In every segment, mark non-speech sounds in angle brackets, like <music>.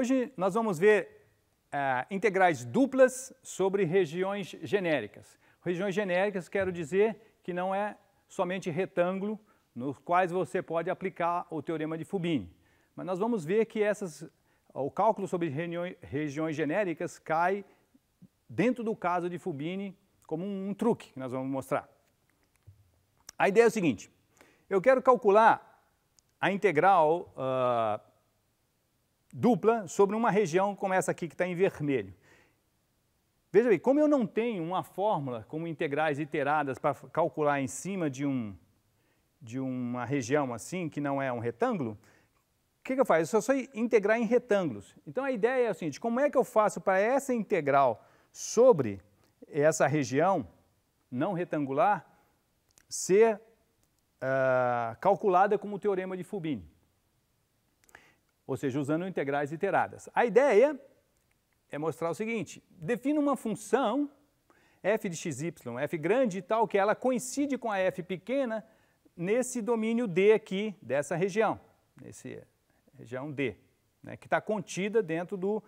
Hoje nós vamos ver é, integrais duplas sobre regiões genéricas. Regiões genéricas quero dizer que não é somente retângulo nos quais você pode aplicar o teorema de Fubini. Mas nós vamos ver que essas, o cálculo sobre regiões genéricas cai dentro do caso de Fubini como um, um truque que nós vamos mostrar. A ideia é o seguinte, eu quero calcular a integral uh, dupla sobre uma região como essa aqui que está em vermelho. Veja bem, como eu não tenho uma fórmula como integrais iteradas para calcular em cima de, um, de uma região assim, que não é um retângulo, o que, que, eu faço? Eu só sei integrar em retângulos. Então a ideia é a seguinte, como é que eu faço para essa integral sobre essa região não retangular ser uh, calculada como o teorema de Fubini? ou seja, usando integrais iteradas. A ideia é mostrar o seguinte, defina uma função f de x, y, f grande e tal, que ela coincide com a f pequena nesse domínio D aqui, dessa região, nesse região D, né, que está contida dentro do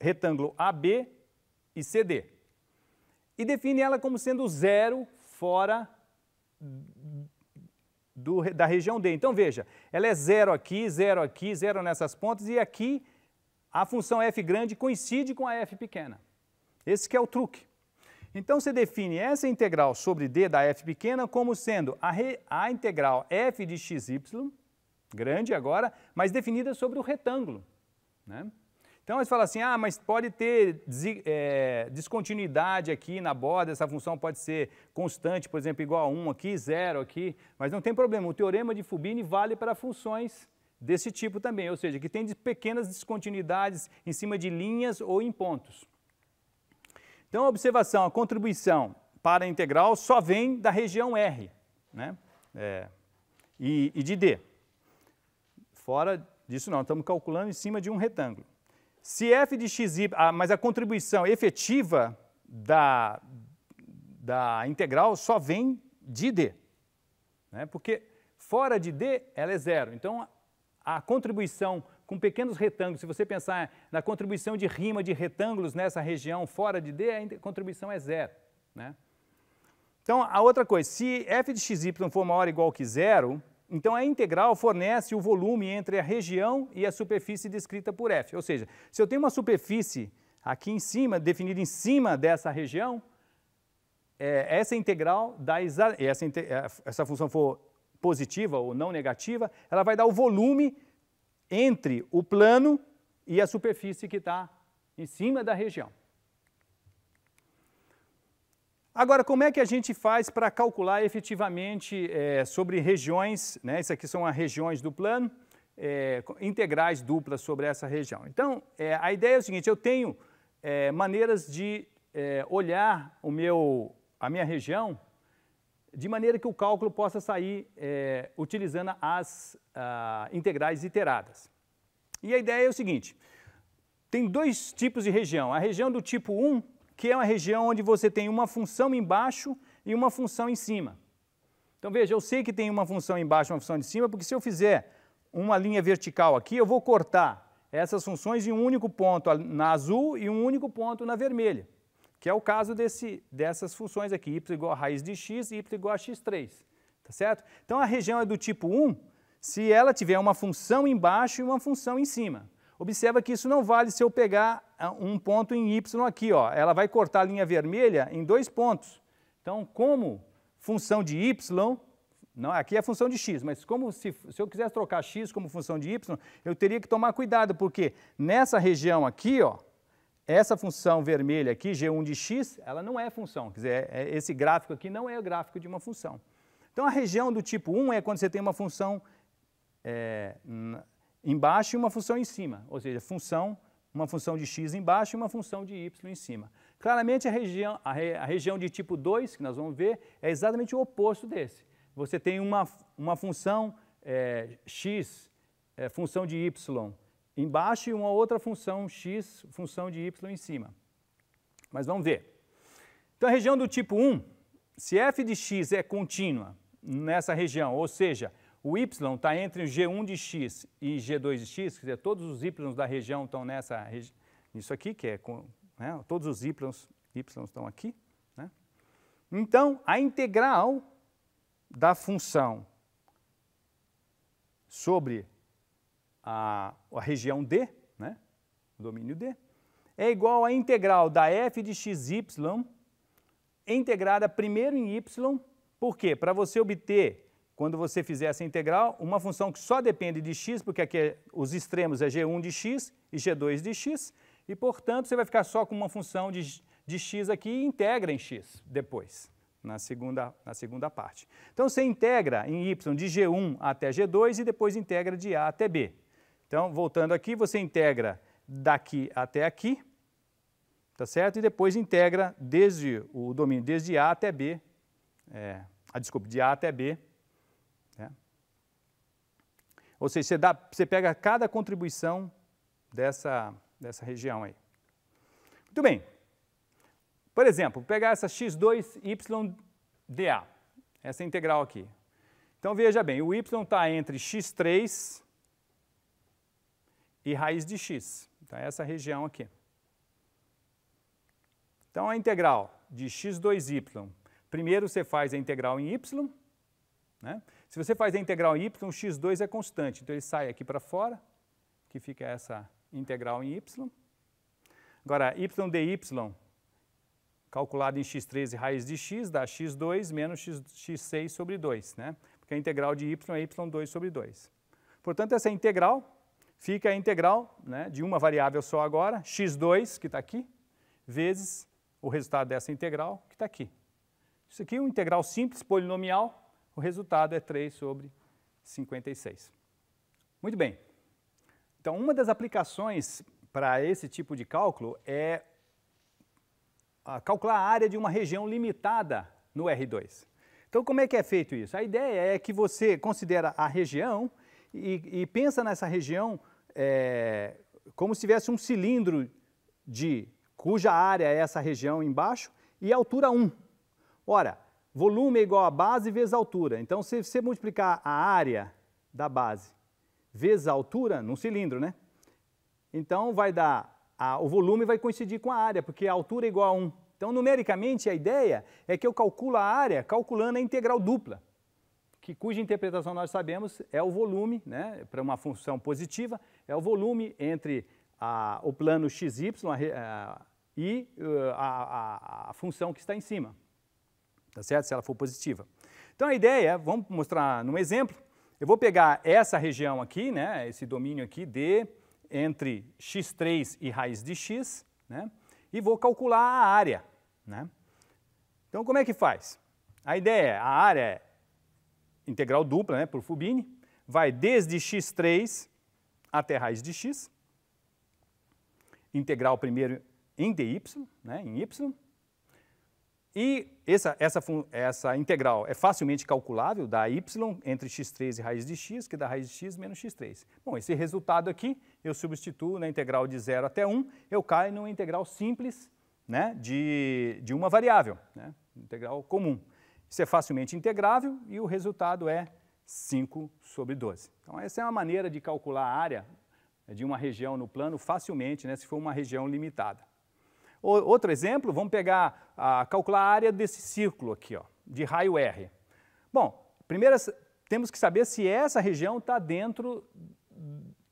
retângulo AB e CD. E define ela como sendo zero fora do, da região D. Então veja, ela é zero aqui, zero aqui, zero nessas pontas e aqui a função f grande coincide com a f pequena. Esse que é o truque. Então você define essa integral sobre d da f pequena como sendo a, re, a integral f de xy, grande agora, mas definida sobre o retângulo. Né? Então eles falam assim, ah, mas pode ter é, descontinuidade aqui na borda, essa função pode ser constante, por exemplo, igual a 1 aqui, 0 aqui, mas não tem problema, o teorema de Fubini vale para funções desse tipo também, ou seja, que tem pequenas descontinuidades em cima de linhas ou em pontos. Então a observação, a contribuição para a integral só vem da região R né? É, e, e de D. Fora disso não, estamos calculando em cima de um retângulo. Se f de xy, ah, mas a contribuição efetiva da, da integral só vem de d, né? porque fora de d ela é zero. Então, a contribuição com pequenos retângulos, se você pensar na contribuição de rima de retângulos nessa região fora de D, a contribuição é zero. Né? Então, a outra coisa, se f de xy for maior ou igual que zero, então, a integral fornece o volume entre a região e a superfície descrita por F. Ou seja, se eu tenho uma superfície aqui em cima, definida em cima dessa região, é, essa integral dá exa, essa, é, essa função for positiva ou não negativa, ela vai dar o volume entre o plano e a superfície que está em cima da região. Agora, como é que a gente faz para calcular efetivamente é, sobre regiões, né? Isso aqui são as regiões do plano, é, integrais duplas sobre essa região. Então, é, a ideia é o seguinte, eu tenho é, maneiras de é, olhar o meu, a minha região de maneira que o cálculo possa sair é, utilizando as a, integrais iteradas. E a ideia é o seguinte, tem dois tipos de região. A região do tipo 1, que é uma região onde você tem uma função embaixo e uma função em cima. Então veja, eu sei que tem uma função embaixo e uma função em cima, porque se eu fizer uma linha vertical aqui, eu vou cortar essas funções em um único ponto na azul e um único ponto na vermelha, que é o caso desse, dessas funções aqui, y igual a raiz de x e y igual a x3, tá certo? Então a região é do tipo 1 se ela tiver uma função embaixo e uma função em cima. Observa que isso não vale se eu pegar um ponto em Y aqui, ó. ela vai cortar a linha vermelha em dois pontos. Então, como função de Y, não, aqui é função de X, mas como se, se eu quisesse trocar X como função de Y, eu teria que tomar cuidado, porque nessa região aqui, ó, essa função vermelha aqui, G1 de X, ela não é função. Quer dizer, é, é, esse gráfico aqui não é o gráfico de uma função. Então, a região do tipo 1 é quando você tem uma função é, embaixo e uma função em cima, ou seja, função uma função de x embaixo e uma função de y em cima. Claramente, a região, a, re, a região de tipo 2, que nós vamos ver, é exatamente o oposto desse. Você tem uma, uma função é, x, é, função de y embaixo e uma outra função x, função de y em cima. Mas vamos ver. Então, a região do tipo 1, se f de x é contínua nessa região, ou seja, o Y está entre o G1 de X e G2 de X, quer dizer, todos os Y da região estão nessa região, isso aqui, que é com, né, todos os Y, y estão aqui. Né? Então, a integral da função sobre a, a região D, né, o domínio D, é igual à integral da f de xy integrada primeiro em y, por quê? Para você obter quando você fizer essa integral, uma função que só depende de x, porque aqui é, os extremos é g1 de x e g2 de x, e, portanto, você vai ficar só com uma função de, de x aqui e integra em x depois, na segunda, na segunda parte. Então, você integra em y de g1 até g2 e depois integra de a até b. Então, voltando aqui, você integra daqui até aqui, tá certo? E depois integra desde o domínio, desde A até B, é, ah, desculpe, de A até B, ou seja, você, dá, você pega cada contribuição dessa, dessa região aí. Muito bem. Por exemplo, pegar essa x2yda, essa integral aqui. Então veja bem, o y está entre x3 e raiz de x. Então é essa região aqui. Então a integral de x2y, primeiro você faz a integral em y, né? Se você faz a integral em y, x2 é constante. Então ele sai aqui para fora, que fica essa integral em y. Agora, y dy calculado em x13 raiz de x dá x2 menos x, 6 sobre 2, né? Porque a integral de y é y2 sobre 2. Portanto, essa integral fica a integral né, de uma variável só agora, x2, que está aqui, vezes o resultado dessa integral, que está aqui. Isso aqui é uma integral simples, polinomial, o resultado é 3 sobre 56. Muito bem. Então, uma das aplicações para esse tipo de cálculo é calcular a área de uma região limitada no R2. Então, como é que é feito isso? A ideia é que você considera a região e, e pensa nessa região é, como se tivesse um cilindro de cuja área é essa região embaixo e altura 1. Ora, Volume é igual a base vezes a altura. Então, se você multiplicar a área da base vezes a altura, num cilindro, né? Então, vai dar, a, o volume vai coincidir com a área, porque a altura é igual a 1. Então, numericamente, a ideia é que eu calculo a área calculando a integral dupla, que, cuja interpretação nós sabemos é o volume, né? Para uma função positiva, é o volume entre a, o plano xy a, e uh, a, a função que está em cima tá certo? Se ela for positiva. Então a ideia, é, vamos mostrar num exemplo, eu vou pegar essa região aqui, né, esse domínio aqui D entre x3 e raiz de x, né, e vou calcular a área. Né? Então como é que faz? A ideia é, a área é integral dupla né, por Fubini, vai desde x3 até raiz de x, integral primeiro em dy, né, em y, e essa, essa, essa integral é facilmente calculável, dá y entre x3 e raiz de x, que dá raiz de x menos x3. Bom, esse resultado aqui eu substituo na integral de 0 até 1, eu caio numa integral simples né, de, de uma variável, né, integral comum. Isso é facilmente integrável e o resultado é 5 sobre 12. Então essa é uma maneira de calcular a área de uma região no plano facilmente, né, se for uma região limitada. Outro exemplo, vamos pegar, a, calcular a área desse círculo aqui, ó, de raio R. Bom, primeiro temos que saber se essa região está dentro,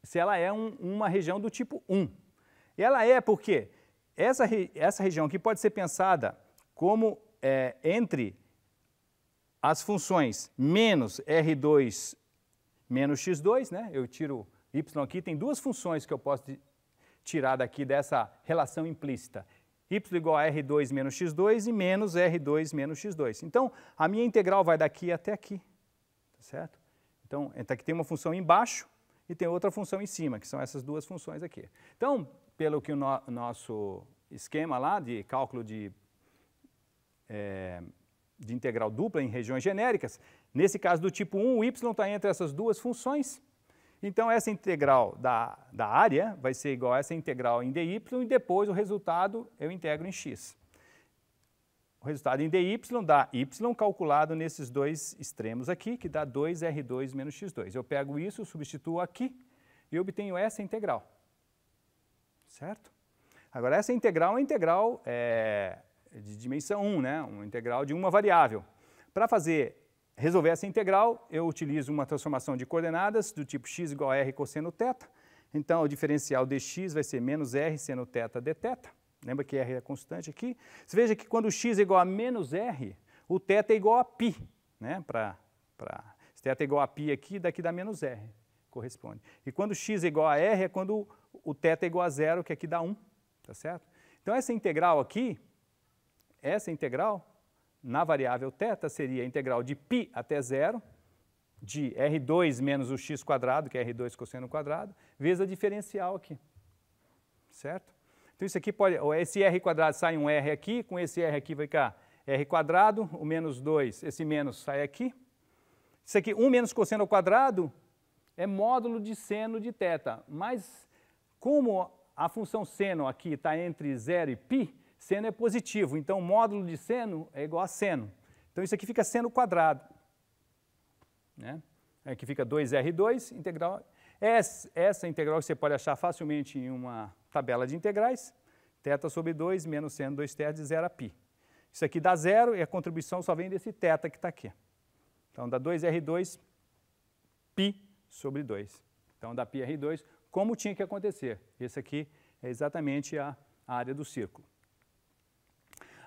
se ela é um, uma região do tipo 1. Ela é porque essa, essa região aqui pode ser pensada como é, entre as funções menos R2 menos x2, né? eu tiro y aqui, tem duas funções que eu posso tirar daqui dessa relação implícita y igual a r2 menos x2 e menos r2 menos x2. Então, a minha integral vai daqui até aqui, tá certo? Então, aqui tem uma função embaixo e tem outra função em cima, que são essas duas funções aqui. Então, pelo que o no nosso esquema lá de cálculo de, é, de integral dupla em regiões genéricas, nesse caso do tipo 1, o y está entre essas duas funções, então, essa integral da, da área vai ser igual a essa integral em dy, e depois o resultado eu integro em x. O resultado em dy dá y calculado nesses dois extremos aqui, que dá 2r2 menos x2. Eu pego isso, substituo aqui e obtenho essa integral. Certo? Agora, essa integral é integral é, de dimensão 1, né? uma integral de uma variável. Para fazer resolver essa integral, eu utilizo uma transformação de coordenadas do tipo x igual a r cosseno θ. Então, o diferencial dx vai ser menos r seno θ dθ. Lembra que r é constante aqui? Você veja que quando x é igual a menos r, o θ é igual a π. Né? Pra, pra, se θ é igual a π aqui, daqui dá menos r, corresponde. E quando x é igual a r é quando o θ é igual a zero, que aqui dá 1, tá certo? Então, essa integral aqui, essa integral, na variável θ seria a integral de π até zero, de R2 menos o x quadrado, que é R2 cosseno quadrado, vezes a diferencial aqui. Certo? Então isso aqui pode, esse R quadrado sai um R aqui, com esse R aqui vai ficar R quadrado, o menos 2, esse menos sai aqui. Isso aqui, 1 menos cosseno quadrado, é módulo de seno de θ. Mas como a função seno aqui está entre zero e π, Seno é positivo, então o módulo de seno é igual a seno. Então isso aqui fica seno quadrado. Né? Aqui é fica 2R2, integral. Essa, integral você pode achar facilmente em uma tabela de integrais. Θ sobre 2 menos seno 2 θ de 0 a π. Isso aqui dá zero e a contribuição só vem desse θ que está aqui. Então dá 2R2 π sobre 2. Então dá πr2, como tinha que acontecer. Esse aqui é exatamente a área do círculo.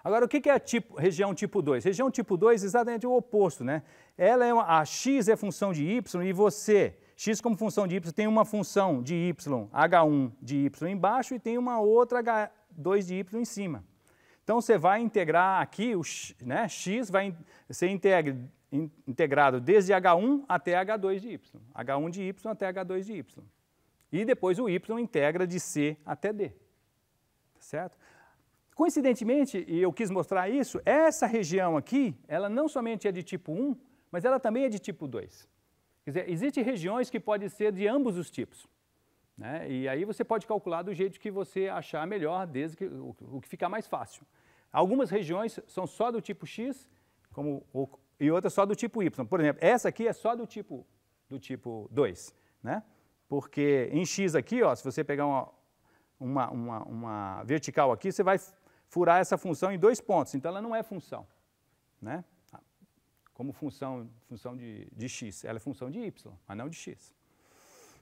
Agora, o que é a tipo, região tipo 2? Região tipo 2 é exatamente o oposto, né? Ela é uma, a x é função de y e você, x como função de y, tem uma função de y, h1 de y embaixo e tem uma outra h2 de y em cima. Então, você vai integrar aqui, o, né, x vai ser integra, integrado desde h1 até h2 de y, h1 de y até h2 de y. E depois o y integra de c até d, tá certo? Coincidentemente, e eu quis mostrar isso, essa região aqui, ela não somente é de tipo 1, mas ela também é de tipo 2. Quer dizer, existem regiões que podem ser de ambos os tipos. Né? E aí você pode calcular do jeito que você achar melhor, desde que, o, o que ficar mais fácil. Algumas regiões são só do tipo X como, ou, e outras só do tipo Y. Por exemplo, essa aqui é só do tipo, do tipo 2. Né? Porque em X aqui, ó, se você pegar uma, uma, uma, uma vertical aqui, você vai furar essa função em dois pontos. Então ela não é função, né? Como função, função de, de x, ela é função de y, mas não de x.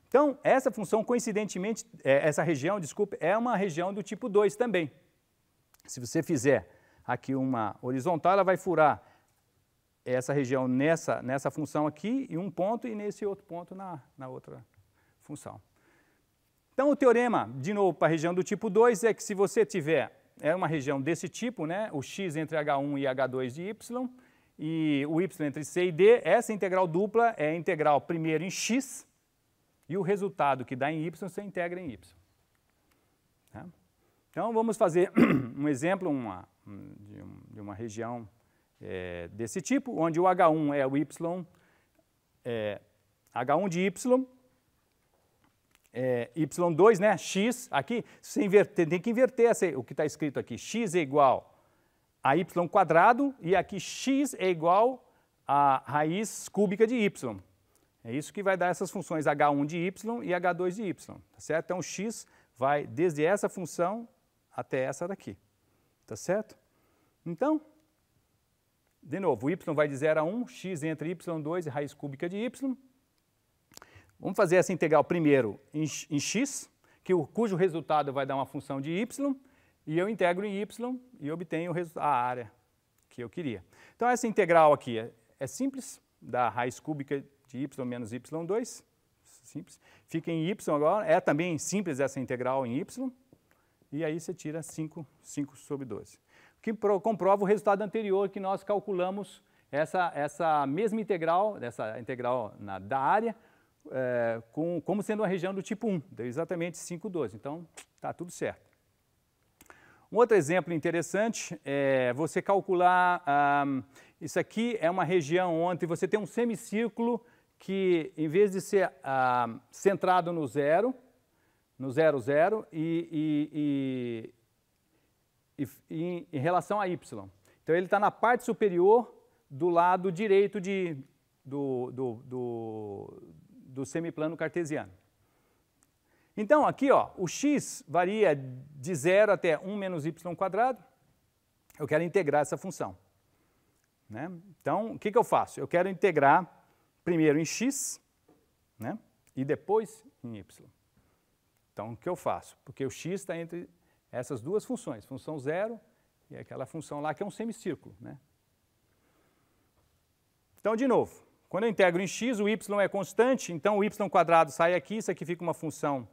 Então, essa função, coincidentemente, é, essa região, desculpe, é uma região do tipo 2 também. Se você fizer aqui uma horizontal, ela vai furar essa região nessa, nessa função aqui, em um ponto, e nesse outro ponto na, na outra função. Então, o teorema, de novo, para a região do tipo 2, é que se você tiver é uma região desse tipo, né? o x entre H1 e H2 de y, e o y entre C e D, essa integral dupla é a integral primeiro em x, e o resultado que dá em y você integra em y. Tá? Então vamos fazer <clears throat> um exemplo uma, de, um, de, uma região é, desse tipo, onde o H1 é o y, é, H1 de y, é, y2, né, x, aqui, você inverter, tem que inverter essa, o que está escrito aqui, x é igual a y quadrado e aqui x é igual a raiz cúbica de y. É isso que vai dar essas funções h1 de y e h2 de y, tá certo? Então, x vai desde essa função até essa daqui, tá certo? Então, de novo, y vai de 0 a 1, x entre y2 e raiz cúbica de y, Vamos fazer essa integral primeiro em, x, que o, cujo resultado vai dar uma função de y, e eu integro em y e obtenho a área que eu queria. Então essa integral aqui é, é simples, da raiz cúbica de y menos y2, simples. Fica em y agora, é também simples essa integral em y, e aí você tira 5, 5 sobre 12. O que pro, comprova o resultado anterior que nós calculamos essa, essa mesma integral, essa integral na, da área, é, com, como sendo uma região do tipo 1, exatamente 5,12. Então, está tudo certo. Um outro exemplo interessante é você calcular, isso aqui é uma região onde você tem um semicírculo que, em vez de ser centrado no zero, no zero, zero, e, e, e, e em relação a y. Então, ele está na parte superior do lado direito de, do, do, do, do semiplano cartesiano. Então, aqui, ó, o x varia de zero até 1 menos y quadrado. Eu quero integrar essa função. Né? Então, o que, que eu faço? Eu quero integrar primeiro em x né? e depois em y. Então, o que eu faço? Porque o x está entre essas duas funções, função zero e aquela função lá que é um semicírculo. Né? Então, de novo, quando eu integro em x, o y é constante, então o y quadrado sai aqui, isso aqui fica uma função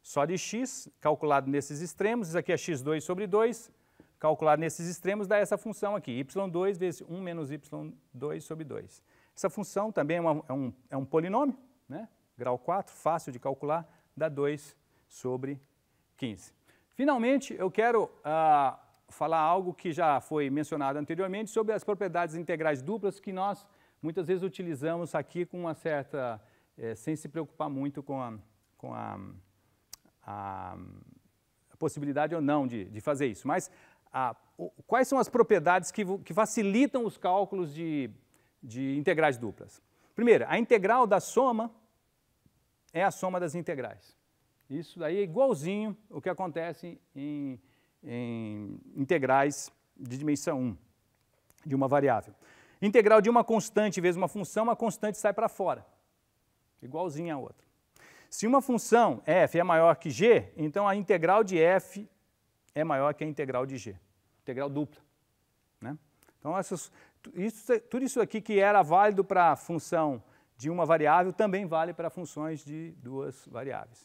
só de x, calculado nesses extremos, isso aqui é x2 sobre 2, calculado nesses extremos, dá essa função aqui, y2 vezes 1 menos y2 sobre 2. Essa função também é, uma, é, um, é um, polinômio, né? grau 4, fácil de calcular, dá 2 sobre 15. Finalmente, eu quero ah, falar algo que já foi mencionado anteriormente sobre as propriedades integrais duplas que nós muitas vezes utilizamos aqui com uma certa, é, sem se preocupar muito com a, com a, a, a possibilidade ou não de, de fazer isso. Mas a, o, quais são as propriedades que, que facilitam os cálculos de, de integrais duplas? Primeiro, a integral da soma é a soma das integrais. Isso daí é igualzinho o que acontece em, em integrais de dimensão 1, de uma variável. Integral de uma constante vezes uma função, uma constante sai para fora, igualzinha a outra. Se uma função f é maior que g, então a integral de f é maior que a integral de g, integral dupla. Né? Então, essas, isso, tudo isso aqui que era válido para a função de uma variável também vale para funções de duas variáveis.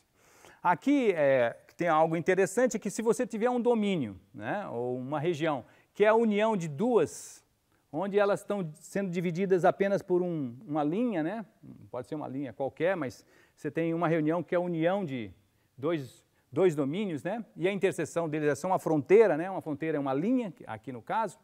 Aqui é, tem algo interessante é que se você tiver um domínio, né, ou uma região, que é a união de duas onde elas estão sendo divididas apenas por um, uma linha, né? pode ser uma linha qualquer, mas você tem uma reunião que é a união de dois, dois domínios, né? e a interseção deles é só uma fronteira, né? uma fronteira é uma linha, aqui no caso.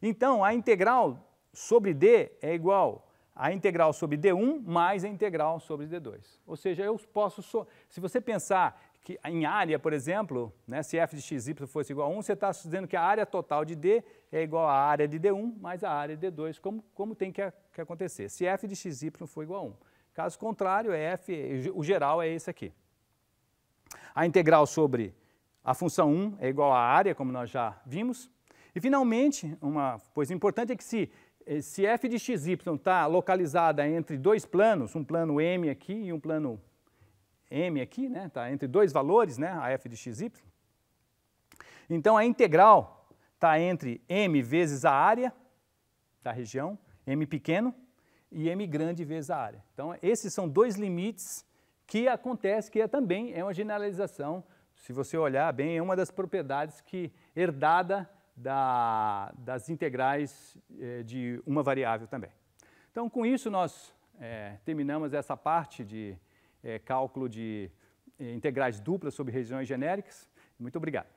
Então, a integral sobre D é igual a integral sobre D1 mais a integral sobre D2. Ou seja, eu posso, so se você pensar que em área, por exemplo, né, se f de xy fosse igual a 1, você está dizendo que a área total de D é igual à área de D1 mais a área de D2, como, como tem que, a, que acontecer, se f de xy for igual a 1. Caso contrário, é f, o geral é esse aqui. A integral sobre a função 1 é igual à área, como nós já vimos. E, finalmente, uma coisa importante é que se, se f de xy está localizada entre dois planos, um plano M aqui e um plano m aqui, né, está entre dois valores, né, a f de xy. Então a integral está entre m vezes a área da região, m pequeno, e m grande vezes a área. Então esses são dois limites que acontece, que é, também é uma generalização, se você olhar bem, é uma das propriedades que herdada da, das integrais eh, de uma variável também. Então com isso nós eh, terminamos essa parte de é, cálculo de é, integrais duplas sobre regiões genéricas. Muito obrigado.